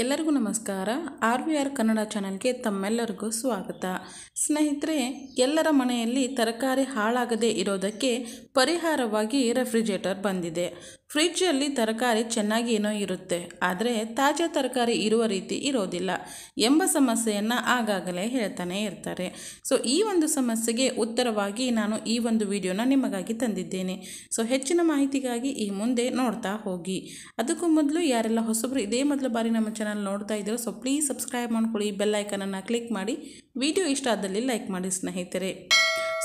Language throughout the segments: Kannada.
ಎಲ್ಲರಿಗೂ ನಮಸ್ಕಾರ ಆರ್ ವಿ ಆರ್ ಕನ್ನಡ ಚಾನಲ್ಗೆ ತಮ್ಮೆಲ್ಲರಿಗೂ ಸ್ವಾಗತ ಸ್ನೇಹಿತರೆ ಎಲ್ಲರ ಮನೆಯಲ್ಲಿ ತರಕಾರಿ ಹಾಳಾಗದೆ ಇರೋದಕ್ಕೆ ಪರಿಹಾರವಾಗಿ ರೆಫ್ರಿಜರೇಟರ್ ಬಂದಿದೆ ಫ್ರಿಡ್ಜಲ್ಲಿ ತರಕಾರಿ ಚೆನ್ನಾಗಿ ಏನೋ ಇರುತ್ತೆ ಆದರೆ ತಾಜಾ ತರಕಾರಿ ಇರುವ ರೀತಿ ಇರೋದಿಲ್ಲ ಎಂಬ ಸಮಸ್ಯೆಯನ್ನು ಆಗಾಗಲೇ ಹೇಳ್ತಾನೆ ಇರ್ತಾರೆ ಸೊ ಈ ಒಂದು ಸಮಸ್ಯೆಗೆ ಉತ್ತರವಾಗಿ ನಾನು ಈ ಒಂದು ವಿಡಿಯೋನ ನಿಮಗಾಗಿ ತಂದಿದ್ದೇನೆ ಸೊ ಹೆಚ್ಚಿನ ಮಾಹಿತಿಗಾಗಿ ಈ ಮುಂದೆ ನೋಡ್ತಾ ಹೋಗಿ ಅದಕ್ಕೂ ಮೊದಲು ಯಾರೆಲ್ಲ ಹೊಸಬರು ಇದೇ ಮೊದಲ ಬಾರಿ ನಮ್ಮ ಚಾನಲ್ ನೋಡ್ತಾ ಇದ್ದರು ಸೊ ಪ್ಲೀಸ್ ಸಬ್ಸ್ಕ್ರೈಬ್ ಮಾಡ್ಕೊಳ್ಳಿ ಬೆಲ್ಲೈಕನನ್ನು ಕ್ಲಿಕ್ ಮಾಡಿ ವಿಡಿಯೋ ಇಷ್ಟ ಆದಲ್ಲಿ ಲೈಕ್ ಮಾಡಿ ಸ್ನೇಹಿತರೆ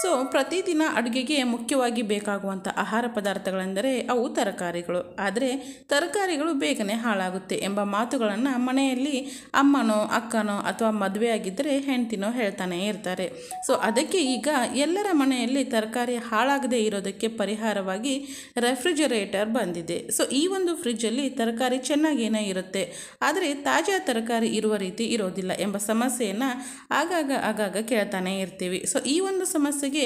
ಸೊ ಪ್ರತಿದಿನ ಅಡುಗೆಗೆ ಮುಖ್ಯವಾಗಿ ಬೇಕಾಗುವಂಥ ಆಹಾರ ಪದಾರ್ಥಗಳೆಂದರೆ ಅವು ತರಕಾರಿಗಳು ಆದರೆ ತರಕಾರಿಗಳು ಬೇಗನೆ ಹಾಳಾಗುತ್ತೆ ಎಂಬ ಮಾತುಗಳನ್ನು ಮನೆಯಲ್ಲಿ ಅಮ್ಮನೋ ಅಕ್ಕನೋ ಅಥವಾ ಆಗಿದ್ದರೆ ಹೆಂಡ್ತಿನೋ ಹೇಳ್ತಾನೆ ಇರ್ತಾರೆ ಸೊ ಅದಕ್ಕೆ ಈಗ ಎಲ್ಲರ ಮನೆಯಲ್ಲಿ ತರಕಾರಿ ಹಾಳಾಗದೇ ಇರೋದಕ್ಕೆ ಪರಿಹಾರವಾಗಿ ರೆಫ್ರಿಜರೇಟರ್ ಬಂದಿದೆ ಸೊ ಈ ಒಂದು ಫ್ರಿಜ್ಜಲ್ಲಿ ತರಕಾರಿ ಚೆನ್ನಾಗೇನೇ ಇರುತ್ತೆ ಆದರೆ ತಾಜಾ ತರಕಾರಿ ಇರುವ ರೀತಿ ಇರೋದಿಲ್ಲ ಎಂಬ ಸಮಸ್ಯೆಯನ್ನು ಆಗಾಗ ಆಗಾಗ ಕೇಳ್ತಾನೆ ಇರ್ತೀವಿ ಸೊ ಈ ಒಂದು ಸಮಸ್ಯೆ ಸಮಸ್ಯೆಗೆ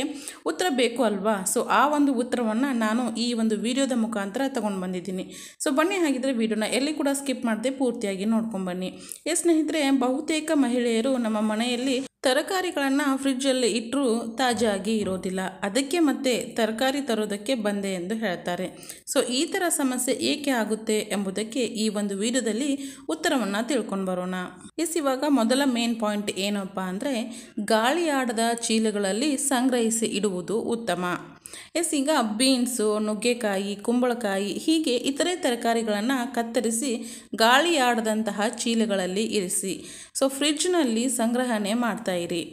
ಉತ್ತರ ಬೇಕು ಅಲ್ವಾ ಸೊ ಆ ಒಂದು ಉತ್ತರವನ್ನು ನಾನು ಈ ಒಂದು ವಿಡಿಯೋದ ಮುಖಾಂತರ ತೊಗೊಂಡು ಬಂದಿದ್ದೀನಿ ಸೊ ಬನ್ನಿ ಹಾಗಿದ್ರೆ ವಿಡಿಯೋನ ಎಲ್ಲಿ ಕೂಡ ಸ್ಕಿಪ್ ಮಾಡದೆ ಪೂರ್ತಿಯಾಗಿ ನೋಡ್ಕೊಂಡು ಬನ್ನಿ ಎಸ್ ಸ್ನೇಹಿತರೆ ಬಹುತೇಕ ಮಹಿಳೆಯರು ನಮ್ಮ ಮನೆಯಲ್ಲಿ ತರಕಾರಿಗಳನ್ನು ಫ್ರಿಜ್ಜಲ್ಲಿ ಇಟ್ಟರೂ ತಾಜಾಗಿ ಇರೋದಿಲ್ಲ ಅದಕ್ಕೆ ಮತ್ತೆ ತರಕಾರಿ ತರೋದಕ್ಕೆ ಬಂದೆ ಎಂದು ಹೇಳ್ತಾರೆ ಸೊ ಈ ಥರ ಸಮಸ್ಯೆ ಏಕೆ ಆಗುತ್ತೆ ಎಂಬುದಕ್ಕೆ ಈ ಒಂದು ವಿಡಿಯೋದಲ್ಲಿ ಉತ್ತರವನ್ನು ತಿಳ್ಕೊಂಡು ಬರೋಣ ಎಸ್ ಇವಾಗ ಮೊದಲ ಮೇನ್ ಪಾಯಿಂಟ್ ಏನಪ್ಪ ಅಂದರೆ ಗಾಳಿಯಾಡದ ಚೀಲಗಳಲ್ಲಿ ಸಂಗ್ರಹಿಸಿ ಇಡುವುದು ಉತ್ತಮ ಎಸ್ ಈಗ ಬೀನ್ಸು ನುಗ್ಗೆಕಾಯಿ ಕುಂಬಳಕಾಯಿ ಹೀಗೆ ಇತರೆ ತರಕಾರಿಗಳನ್ನು ಕತ್ತರಿಸಿ ಗಾಳಿಯಾಡದಂತಹ ಚೀಲಗಳಲ್ಲಿ ಇರಿಸಿ ಸೊ ಫ್ರಿಡ್ಜ್ನಲ್ಲಿ ಸಂಗ್ರಹಣೆ ಮಾಡ್ತಾಯಿರಿ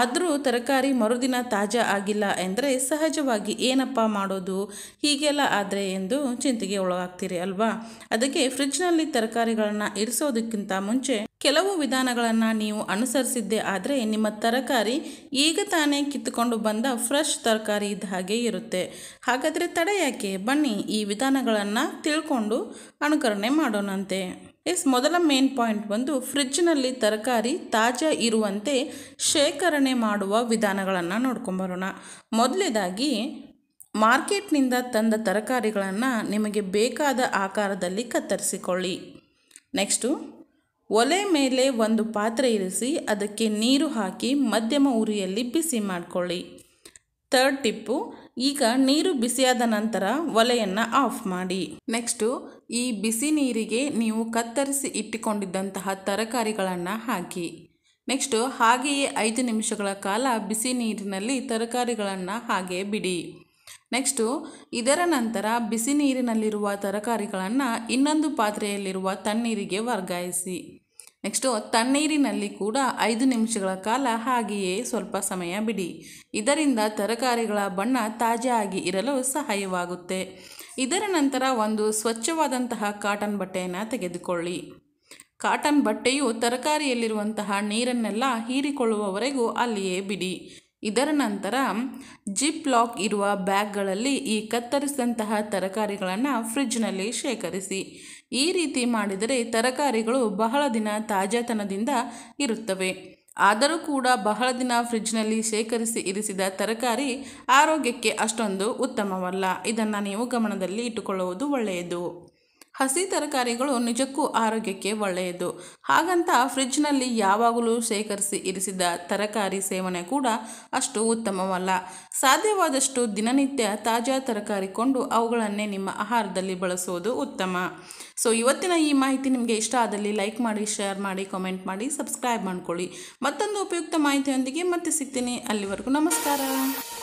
ಆದರೂ ತರಕಾರಿ ಮರುದಿನ ತಾಜಾ ಆಗಿಲ್ಲ ಎಂದರೆ ಸಹಜವಾಗಿ ಏನಪ್ಪ ಮಾಡೋದು ಹೀಗೆಲ್ಲ ಆದರೆ ಎಂದು ಚಿಂತೆಗೆ ಒಳಗಾಗ್ತೀರಿ ಅಲ್ವಾ ಅದಕ್ಕೆ ಫ್ರಿಡ್ಜ್ನಲ್ಲಿ ತರಕಾರಿಗಳನ್ನು ಇರಿಸೋದಕ್ಕಿಂತ ಮುಂಚೆ ಕೆಲವು ವಿಧಾನಗಳನ್ನು ನೀವು ಅನುಸರಿಸಿದ್ದೆ ಆದರೆ ನಿಮ್ಮ ತರಕಾರಿ ಈಗ ತಾನೇ ಕಿತ್ತುಕೊಂಡು ಬಂದ ಫ್ರೆಶ್ ತರಕಾರಿ ಇದ್ದ ಹಾಗೆ ಇರುತ್ತೆ ಹಾಗಾದರೆ ತಡ ಯಾಕೆ ಬನ್ನಿ ಈ ವಿಧಾನಗಳನ್ನು ತಿಳ್ಕೊಂಡು ಅನುಕರಣೆ ಮಾಡೋಣಂತೆ ಎಸ್ ಮೊದಲ ಮೇನ್ ಪಾಯಿಂಟ್ ಬಂದು ಫ್ರಿಜ್ನಲ್ಲಿ ತರಕಾರಿ ತಾಜಾ ಇರುವಂತೆ ಶೇಖರಣೆ ಮಾಡುವ ವಿಧಾನಗಳನ್ನು ನೋಡ್ಕೊಂಬರೋಣ ಮೊದಲೇದಾಗಿ ಮಾರ್ಕೆಟ್ನಿಂದ ತಂದ ತರಕಾರಿಗಳನ್ನು ನಿಮಗೆ ಬೇಕಾದ ಆಕಾರದಲ್ಲಿ ಕತ್ತರಿಸಿಕೊಳ್ಳಿ ನೆಕ್ಸ್ಟು ಒಲೆ ಮೇಲೆ ಒಂದು ಪಾತ್ರೆ ಇರಿಸಿ ಅದಕ್ಕೆ ನೀರು ಹಾಕಿ ಮಧ್ಯಮ ಉರಿಯಲ್ಲಿ ಬಿಸಿ ಮಾಡಿಕೊಳ್ಳಿ ಥರ್ಡ್ ಟಿಪ್ಪು ಈಗ ನೀರು ಬಿಸಿಯಾದ ನಂತರ ಒಲೆಯನ್ನು ಆಫ್ ಮಾಡಿ ನೆಕ್ಸ್ಟು ಈ ಬಿಸಿ ನೀರಿಗೆ ನೀವು ಕತ್ತರಿಸಿ ಇಟ್ಟುಕೊಂಡಿದ್ದಂತಹ ತರಕಾರಿಗಳನ್ನು ಹಾಕಿ ನೆಕ್ಸ್ಟು ಹಾಗೆಯೇ ಐದು ನಿಮಿಷಗಳ ಕಾಲ ಬಿಸಿ ನೀರಿನಲ್ಲಿ ತರಕಾರಿಗಳನ್ನು ಹಾಗೆ ಬಿಡಿ ನೆಕ್ಸ್ಟು ಇದರ ನಂತರ ಬಿಸಿ ನೀರಿನಲ್ಲಿರುವ ತರಕಾರಿಗಳನ್ನು ಇನ್ನೊಂದು ಪಾತ್ರೆಯಲ್ಲಿರುವ ತಣ್ಣೀರಿಗೆ ವರ್ಗಾಯಿಸಿ ನೆಕ್ಸ್ಟು ತಣ್ಣೀರಿನಲ್ಲಿ ಕೂಡ ಐದು ನಿಮಿಷಗಳ ಕಾಲ ಹಾಗೆಯೇ ಸ್ವಲ್ಪ ಸಮಯ ಬಿಡಿ ಇದರಿಂದ ತರಕಾರಿಗಳ ಬಣ್ಣ ತಾಜಾಗಿ ಇರಲು ಸಹಾಯವಾಗುತ್ತೆ ಇದರ ನಂತರ ಒಂದು ಸ್ವಚ್ಛವಾದಂತಹ ಕಾಟನ್ ಬಟ್ಟೆಯನ್ನು ತೆಗೆದುಕೊಳ್ಳಿ ಕಾಟನ್ ಬಟ್ಟೆಯು ತರಕಾರಿಯಲ್ಲಿರುವಂತಹ ನೀರನ್ನೆಲ್ಲ ಹೀರಿಕೊಳ್ಳುವವರೆಗೂ ಅಲ್ಲಿಯೇ ಬಿಡಿ ಇದರ ನಂತರ ಜಿಪ್ ಲಾಕ್ ಇರುವ ಬ್ಯಾಗ್ಗಳಲ್ಲಿ ಈ ಕತ್ತರಿಸಿದಂತಹ ತರಕಾರಿಗಳನ್ನು ಫ್ರಿಜ್ನಲ್ಲಿ ಶೇಖರಿಸಿ ಈ ರೀತಿ ಮಾಡಿದರೆ ತರಕಾರಿಗಳು ಬಹಳ ದಿನ ತಾಜಾತನದಿಂದ ಇರುತ್ತವೆ ಆದರೂ ಕೂಡ ಬಹಳ ದಿನ ಫ್ರಿಜ್ನಲ್ಲಿ ಶೇಖರಿಸಿ ಇರಿಸಿದ ತರಕಾರಿ ಆರೋಗ್ಯಕ್ಕೆ ಅಷ್ಟೊಂದು ಉತ್ತಮವಲ್ಲ ಇದನ್ನು ನೀವು ಗಮನದಲ್ಲಿ ಇಟ್ಟುಕೊಳ್ಳುವುದು ಒಳ್ಳೆಯದು ಹಸಿ ತರಕಾರಿಗಳು ನಿಜಕ್ಕೂ ಆರೋಗ್ಯಕ್ಕೆ ಒಳ್ಳೆಯದು ಹಾಗಂತ ಫ್ರಿಜ್ನಲ್ಲಿ ಯಾವಾಗಲೂ ಶೇಖರಿಸಿ ಇರಿಸಿದ ತರಕಾರಿ ಸೇವನೆ ಕೂಡ ಅಷ್ಟು ಉತ್ತಮವಲ್ಲ ಸಾಧ್ಯವಾದಷ್ಟು ದಿನನಿತ್ಯ ತಾಜಾ ತರಕಾರಿ ಕೊಂಡು ಅವುಗಳನ್ನೇ ನಿಮ್ಮ ಆಹಾರದಲ್ಲಿ ಬಳಸುವುದು ಉತ್ತಮ ಸೊ ಇವತ್ತಿನ ಈ ಮಾಹಿತಿ ನಿಮಗೆ ಇಷ್ಟ ಆದಲ್ಲಿ ಲೈಕ್ ಮಾಡಿ ಶೇರ್ ಮಾಡಿ ಕಾಮೆಂಟ್ ಮಾಡಿ ಸಬ್ಸ್ಕ್ರೈಬ್ ಮಾಡ್ಕೊಳ್ಳಿ ಮತ್ತೊಂದು ಉಪಯುಕ್ತ ಮಾಹಿತಿಯೊಂದಿಗೆ ಮತ್ತೆ ಸಿಗ್ತೀನಿ ಅಲ್ಲಿವರೆಗೂ ನಮಸ್ಕಾರ